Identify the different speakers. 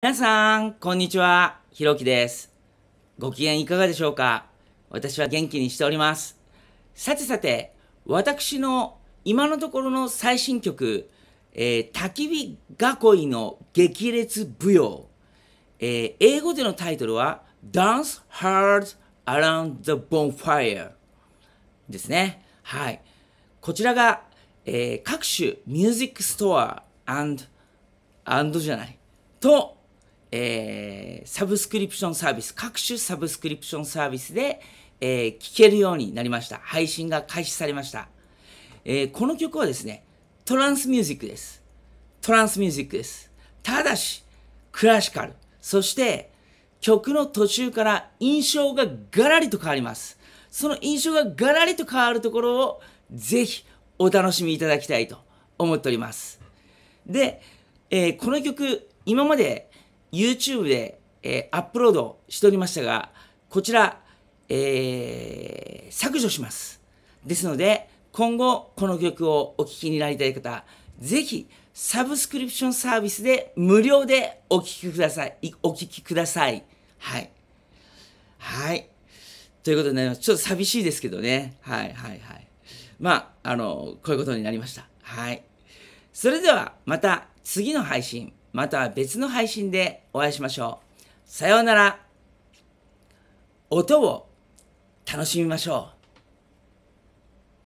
Speaker 1: 皆さん、こんにちは。ひろきです。ご機嫌いかがでしょうか私は元気にしております。さてさて、私の今のところの最新曲、えー、焚き火囲いの激烈舞踊、えー、英語でのタイトルは Dance Hard Around the Bonfire ですね。はい。こちらが、えー、各種ミュージックストア and, and じゃない。とえー、サブスクリプションサービス、各種サブスクリプションサービスで、えー、聴けるようになりました。配信が開始されました。えー、この曲はですね、トランスミュージックです。トランスミュージックです。ただし、クラシカル。そして、曲の途中から印象がガラリと変わります。その印象がガラリと変わるところを、ぜひお楽しみいただきたいと思っております。で、えー、この曲、今まで YouTube で、えー、アップロードしておりましたが、こちら、えー、削除します。ですので、今後この曲をお聴きになりたい方、ぜひサブスクリプションサービスで無料でお聴きください。お聴きください。はい。はい。ということになります。ちょっと寂しいですけどね。はいはいはい。まあ、あの、こういうことになりました。はい。それではまた次の配信。また別の配信でお会いしましょう。さようなら。音を楽しみましょう。